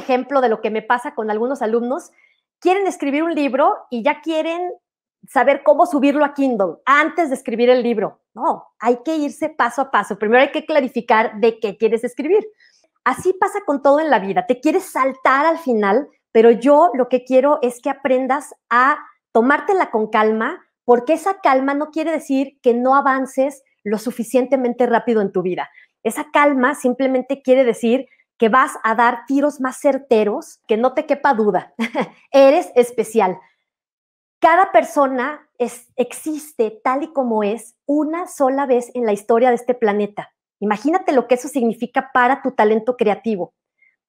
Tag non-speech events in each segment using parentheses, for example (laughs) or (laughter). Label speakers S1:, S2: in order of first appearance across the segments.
S1: ejemplo de lo que me pasa con algunos alumnos, quieren escribir un libro y ya quieren saber cómo subirlo a Kindle antes de escribir el libro. No, hay que irse paso a paso. Primero hay que clarificar de qué quieres escribir. Así pasa con todo en la vida. Te quieres saltar al final, pero yo lo que quiero es que aprendas a tomártela con calma, porque esa calma no quiere decir que no avances lo suficientemente rápido en tu vida. Esa calma simplemente quiere decir que vas a dar tiros más certeros, que no te quepa duda. (laughs) Eres especial. Cada persona es, existe tal y como es una sola vez en la historia de este planeta. Imagínate lo que eso significa para tu talento creativo.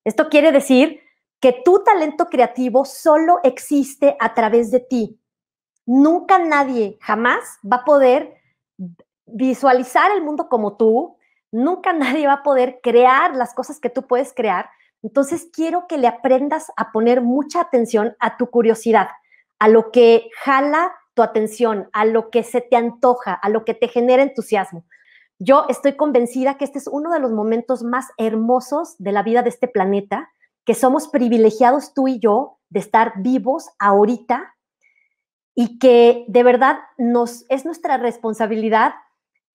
S1: Esto quiere decir que tu talento creativo solo existe a través de ti. Nunca nadie jamás va a poder visualizar el mundo como tú, Nunca (laughs) nadie va a poder crear las cosas que tú puedes crear. Entonces quiero que le aprendas a poner mucha atención a tu curiosidad, a lo que jala tu atención, a lo que se te antoja, a lo que te genera entusiasmo. Yo estoy convencida que este es uno de los momentos más hermosos de la vida de este planeta, que somos privilegiados tú y yo de estar vivos ahorita y que de verdad nos es nuestra responsabilidad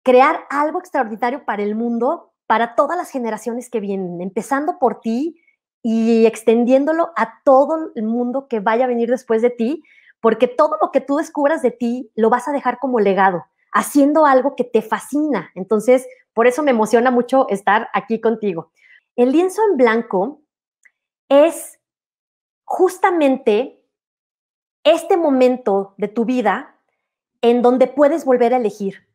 S1: crear algo extraordinario para el mundo, para todas las generaciones que vienen, empezando por ti y extendiéndolo a todo el mundo que vaya a venir después de ti, porque todo lo que tú descubras de ti lo vas a dejar como legado, haciendo algo que te fascina. Entonces, por eso me emociona mucho estar aquí contigo. El lienzo en blanco es justamente este momento de tu vida en donde puedes volver a elegir,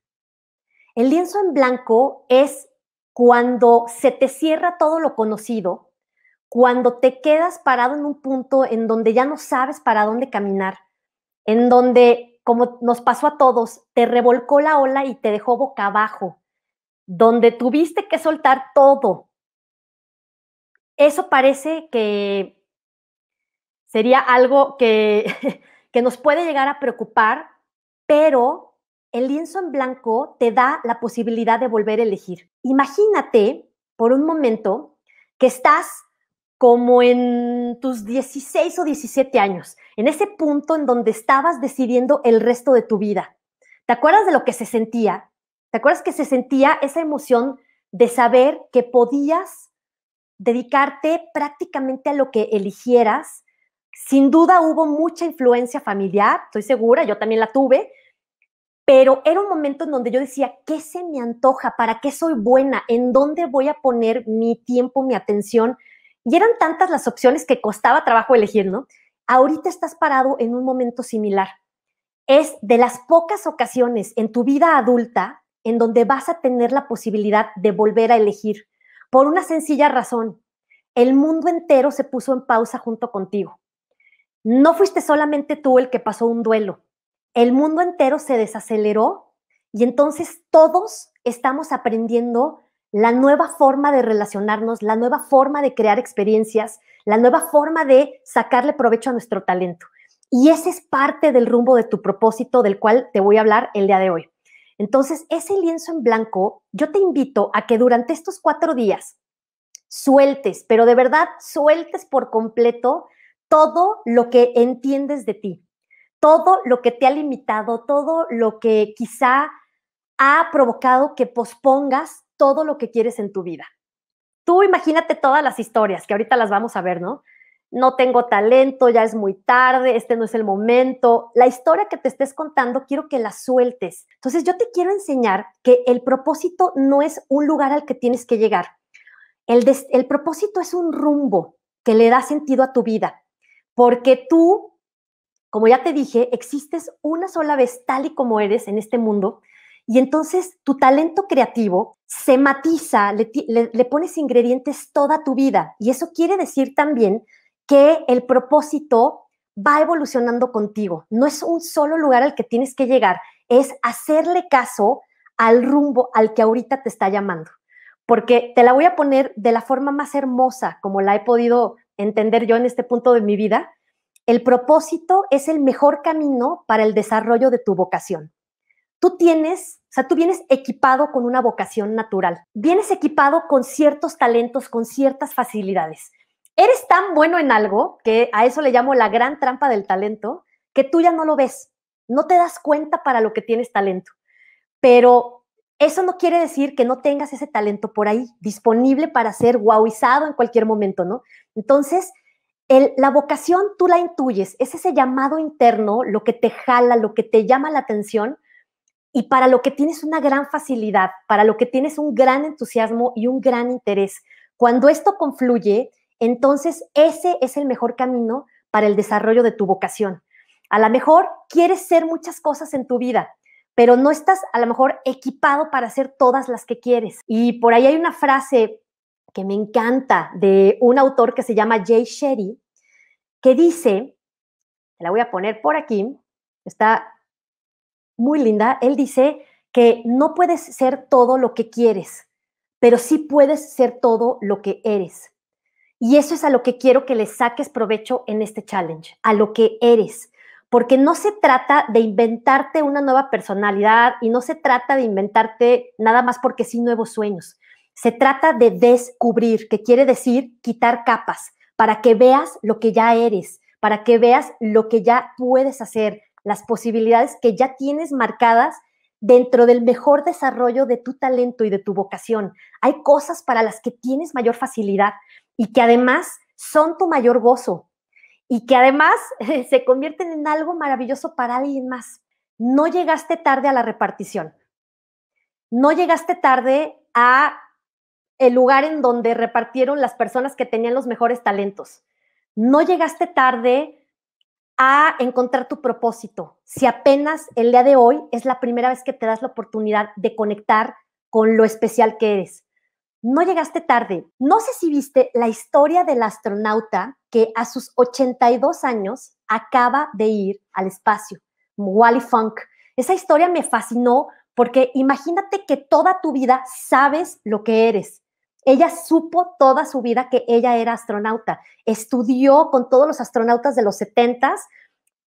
S1: el lienzo en blanco es cuando se te cierra todo lo conocido, cuando te quedas parado en un punto en donde ya no sabes para dónde caminar, en donde, como nos pasó a todos, te revolcó la ola y te dejó boca abajo, donde tuviste que soltar todo. Eso parece que sería algo que, (laughs) que nos puede llegar a preocupar, pero el lienzo en blanco te da la posibilidad de volver a elegir. Imagínate por un momento que estás como en tus 16 o 17 años, en ese punto en donde estabas decidiendo el resto de tu vida. ¿Te acuerdas de lo que se sentía? ¿Te acuerdas que se sentía esa emoción de saber que podías dedicarte prácticamente a lo que eligieras? Sin duda hubo mucha influencia familiar, estoy segura, yo también la tuve, pero era un momento en donde yo decía, ¿qué se me antoja? ¿Para qué soy buena? ¿En dónde voy a poner mi tiempo, mi atención? Y eran tantas las opciones que costaba trabajo elegir, ¿no? Ahorita estás parado en un momento similar. Es de las pocas ocasiones en tu vida adulta en donde vas a tener la posibilidad de volver a elegir, por una sencilla razón. El mundo entero se puso en pausa junto contigo. No fuiste solamente tú el que pasó un duelo, el mundo entero se desaceleró y entonces todos estamos aprendiendo la nueva forma de relacionarnos, la nueva forma de crear experiencias, la nueva forma de sacarle provecho a nuestro talento. Y ese es parte del rumbo de tu propósito del cual te voy a hablar el día de hoy. Entonces, ese lienzo en blanco, yo te invito a que durante estos cuatro días sueltes, pero de verdad sueltes por completo todo lo que entiendes de ti todo lo que te ha limitado, todo lo que quizá ha provocado que pospongas todo lo que quieres en tu vida. Tú imagínate todas las historias que ahorita las vamos a ver, ¿no? No tengo talento, ya es muy tarde, este no es el momento. La historia que te estés contando quiero que la sueltes. Entonces yo te quiero enseñar que el propósito no es un lugar al que tienes que llegar. El, el propósito es un rumbo que le da sentido a tu vida, porque tú como ya te dije, existes una sola vez tal y como eres en este mundo y entonces tu talento creativo se matiza, le, pones ingredientes toda tu vida y eso quiere decir también que el propósito va evolucionando contigo. No es un solo lugar al que tienes que llegar, es hacerle caso al rumbo al que ahorita te está llamando. Porque te la voy a poner de la forma más hermosa, como la he podido entender yo en este punto de mi vida, el propósito es el mejor camino para el desarrollo de tu vocación. Tú tienes, o sea, tú vienes equipado con una vocación natural, vienes equipado con ciertos talentos, con ciertas facilidades. Eres tan bueno en algo, que a eso le llamo la gran trampa del talento, que tú ya no lo ves, no te das cuenta para lo que tienes talento. Pero eso no quiere decir que no tengas ese talento por ahí, disponible para ser guauizado en cualquier momento, ¿no? Entonces, la vocación tú la intuyes, es ese llamado interno, lo que te jala, lo que te llama la atención y para lo que tienes una gran facilidad, para lo que tienes un gran entusiasmo y un gran interés. Cuando esto confluye, entonces ese es el mejor camino para el desarrollo de tu vocación. A lo mejor quieres ser muchas cosas en tu vida, pero no estás a lo mejor equipado para hacer todas las que quieres. Y por ahí hay una frase que me encanta de un autor que se llama Jay Sherry, que dice, la voy a poner por aquí, está muy linda, él dice que no puedes ser todo lo que quieres, pero sí puedes ser todo lo que eres. Y eso es a lo que quiero que le saques provecho en este challenge, a lo que eres. Porque no se trata de inventarte una nueva personalidad y no se trata de inventarte nada más porque sí nuevos sueños. Se trata de descubrir, que quiere decir quitar capas, para que veas lo que ya eres, para que veas lo que ya puedes hacer, las posibilidades que ya tienes marcadas dentro del mejor desarrollo de tu talento y de tu vocación. Hay cosas para las que tienes mayor facilidad y que además son tu mayor gozo y que además (laughs) se convierten en algo maravilloso para alguien más. No llegaste tarde a la repartición. No llegaste tarde a el lugar en donde repartieron las personas que tenían los mejores talentos. No llegaste tarde a encontrar tu propósito. Si apenas el día de hoy es la primera vez que te das la oportunidad de conectar con lo especial que eres. No llegaste tarde. No sé si viste la historia del astronauta que a sus 82 años acaba de ir al espacio, Wally Funk. Esa historia me fascinó porque imagínate que toda tu vida sabes lo que eres, ella supo toda su vida que ella era astronauta, estudió con todos los astronautas de los 70s,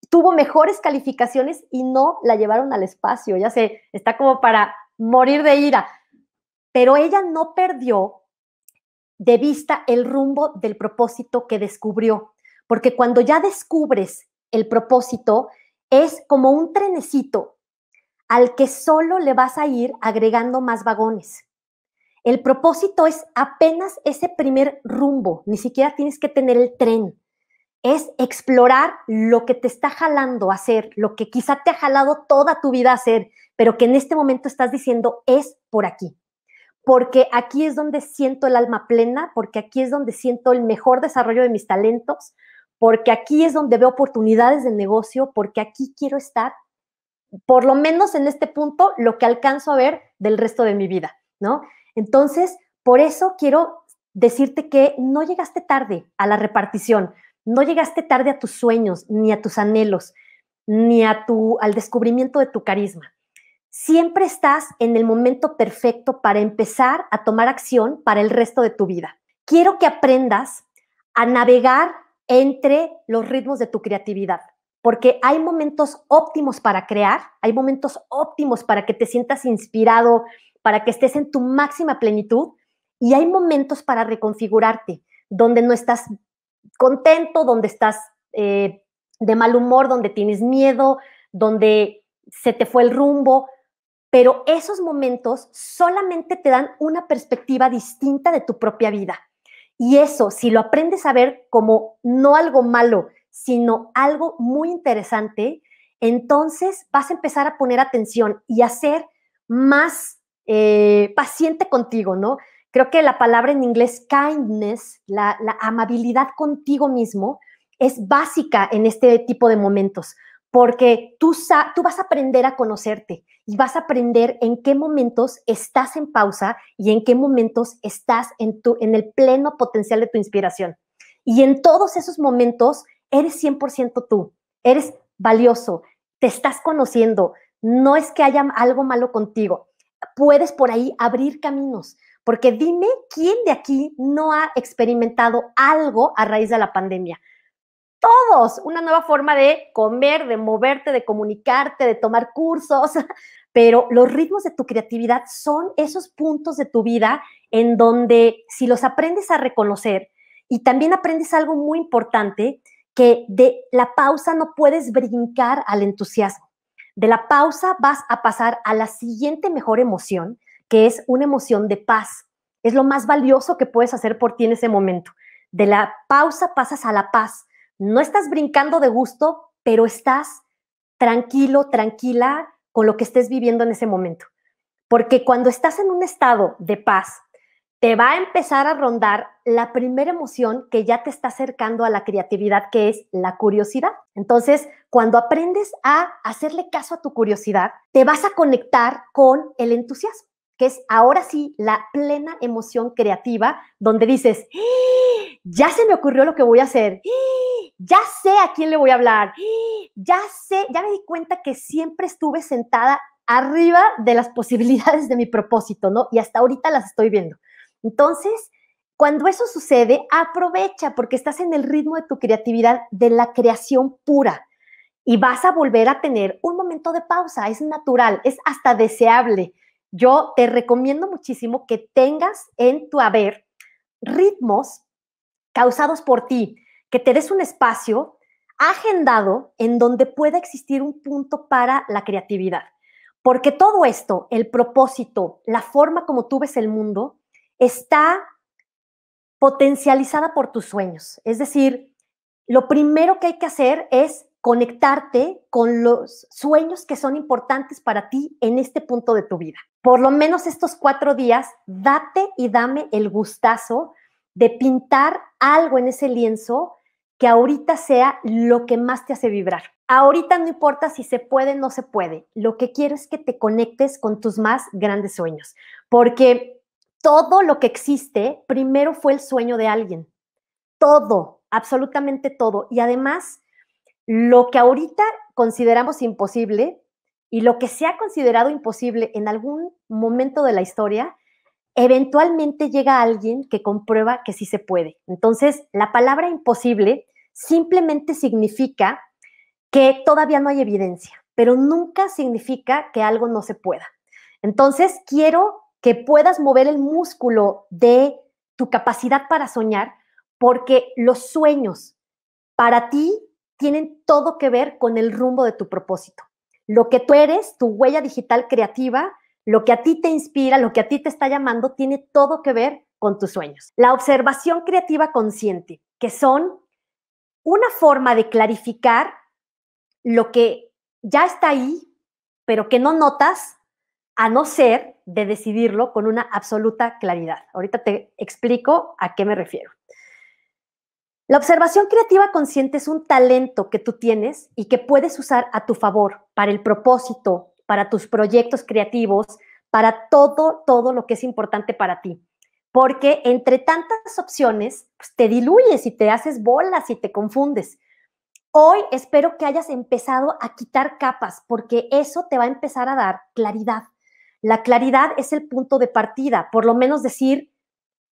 S1: tuvo mejores calificaciones y no la llevaron al espacio. Ya sé, está como para morir de ira. Pero ella no perdió de vista el rumbo del propósito que descubrió, porque cuando ya descubres el propósito, es como un trenecito al que solo le vas a ir agregando más vagones. El propósito es apenas ese primer rumbo, ni siquiera tienes que tener el tren. Es explorar lo que te está jalando hacer, lo que quizá te ha jalado toda tu vida hacer, pero que en este momento estás diciendo es por aquí. Porque aquí es donde siento el alma plena, porque aquí es donde siento el mejor desarrollo de mis talentos, porque aquí es donde veo oportunidades de negocio, porque aquí quiero estar, por lo menos en este punto, lo que alcanzo a ver del resto de mi vida, ¿no? Entonces, por eso quiero decirte que no llegaste tarde a la repartición, no llegaste tarde a tus sueños, ni a tus anhelos, ni a tu, al descubrimiento de tu carisma. Siempre estás en el momento perfecto para empezar a tomar acción para el resto de tu vida. Quiero que aprendas a navegar entre los ritmos de tu creatividad, porque hay momentos óptimos para crear, hay momentos óptimos para que te sientas inspirado, para que estés en tu máxima plenitud y hay momentos para reconfigurarte, donde no estás contento, donde estás eh, de mal humor, donde tienes miedo, donde se te fue el rumbo, pero esos momentos solamente te dan una perspectiva distinta de tu propia vida. Y eso, si lo aprendes a ver como no algo malo, sino algo muy interesante, entonces vas a empezar a poner atención y a ser más eh, paciente contigo, ¿no? Creo que la palabra en inglés kindness, la, amabilidad contigo mismo, es básica en este tipo de momentos, porque tú, tú vas a aprender a conocerte y vas a aprender en qué momentos estás en pausa y en qué momentos estás en, tu, en el pleno potencial de tu inspiración. Y en todos esos momentos eres 100% tú, eres valioso, te estás conociendo, no es que haya algo malo contigo puedes por ahí abrir caminos, porque dime quién de aquí no ha experimentado algo a raíz de la pandemia. Todos, una nueva forma de comer, de moverte, de comunicarte, de tomar cursos, (laughs) pero los ritmos de tu creatividad son esos puntos de tu vida en donde si los aprendes a reconocer y también aprendes algo muy importante, que de la pausa no puedes brincar al entusiasmo. De la pausa vas a pasar a la siguiente mejor emoción, que es una emoción de paz. Es lo más valioso que puedes hacer por ti en ese momento. De la pausa pasas a la paz. No estás brincando de gusto, pero estás tranquilo, tranquila con lo que estés viviendo en ese momento. Porque cuando estás en un estado de paz, te va a empezar a rondar la primera emoción que ya te está acercando a la creatividad, que es la curiosidad. Entonces, cuando aprendes a hacerle caso a tu curiosidad, te vas a conectar con el entusiasmo, que es ahora sí la plena emoción creativa, donde dices, ¡Ah! ya se me ocurrió lo que voy a hacer, ¡Ah! ya sé a quién le voy a hablar, ¡Ah! ya sé, ya me di cuenta que siempre estuve sentada arriba de las posibilidades de mi propósito, ¿no? Y hasta ahorita las estoy viendo. Entonces, cuando eso sucede, aprovecha porque estás en el ritmo de tu creatividad, de la creación pura. Y vas a volver a tener un momento de pausa. Es natural, es hasta deseable. Yo te recomiendo muchísimo que tengas en tu haber ritmos causados por ti, que te des un espacio agendado en donde pueda existir un punto para la creatividad. Porque todo esto, el propósito, la forma como tú ves el mundo, está potencializada por tus sueños. Es decir, lo primero que hay que hacer es conectarte con los sueños que son importantes para ti en este punto de tu vida. Por lo menos estos cuatro días, date y dame el gustazo de pintar algo en ese lienzo que ahorita sea lo que más te hace vibrar. Ahorita no importa si se puede o no se puede, lo que quiero es que te conectes con tus más grandes sueños, porque todo lo que existe primero fue el sueño de alguien. Todo, absolutamente todo. Y además, lo que ahorita consideramos imposible y lo que se ha considerado imposible en algún momento de la historia, eventualmente llega alguien que comprueba que sí se puede. Entonces, la palabra imposible simplemente significa que todavía no hay evidencia, pero nunca significa que algo no se pueda. Entonces, quiero que puedas mover el músculo de tu capacidad para soñar, porque los sueños para ti tienen todo que ver con el rumbo de tu propósito. Lo que tú eres, tu huella digital creativa, lo que a ti te inspira, lo que a ti te está llamando, tiene todo que ver con tus sueños. La observación creativa consciente, que son una forma de clarificar lo que ya está ahí, pero que no notas a no ser de decidirlo con una absoluta claridad. Ahorita te explico a qué me refiero. La observación creativa consciente es un talento que tú tienes y que puedes usar a tu favor, para el propósito, para tus proyectos creativos, para todo, todo lo que es importante para ti. Porque entre tantas opciones, pues, te diluyes y te haces bolas y te confundes. Hoy espero que hayas empezado a quitar capas, porque eso te va a empezar a dar claridad. La claridad es el punto de partida, por lo menos decir,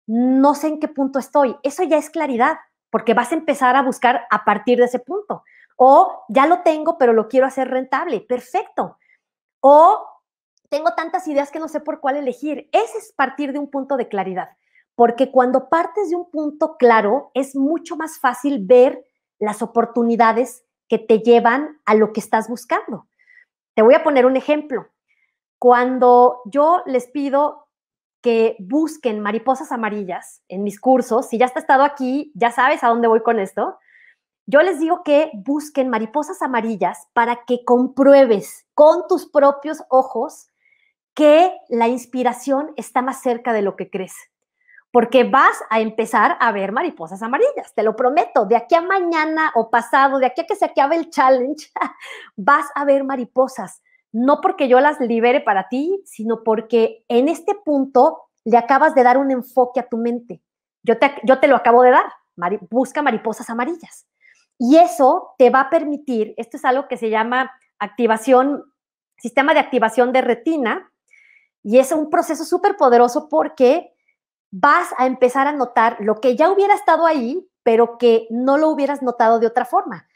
S1: no sé en qué punto estoy. Eso ya es claridad, porque vas a empezar a buscar a partir de ese punto. O ya lo tengo, pero lo quiero hacer rentable. Perfecto. O tengo tantas ideas que no sé por cuál elegir. Ese es partir de un punto de claridad, porque cuando partes de un punto claro, es mucho más fácil ver las oportunidades que te llevan a lo que estás buscando. Te voy a poner un ejemplo cuando yo les pido que busquen mariposas amarillas en mis cursos, si ya has estado aquí, ya sabes a dónde voy con esto, yo les digo que busquen mariposas amarillas para que compruebes con tus propios ojos que la inspiración está más cerca de lo que crees. Porque vas a empezar a ver mariposas amarillas, te lo prometo. De aquí a mañana o pasado, de aquí a que se acabe el challenge, (laughs) vas a ver mariposas no porque yo las libere para ti, sino porque en este punto le acabas de dar un enfoque a tu mente. Yo te, yo te lo acabo de dar, busca mariposas amarillas. Y eso te va a permitir, esto es algo que se llama activación, sistema de activación de retina, y es un proceso súper poderoso porque vas a empezar a notar lo que ya hubiera estado ahí, pero que no lo hubieras notado de otra forma.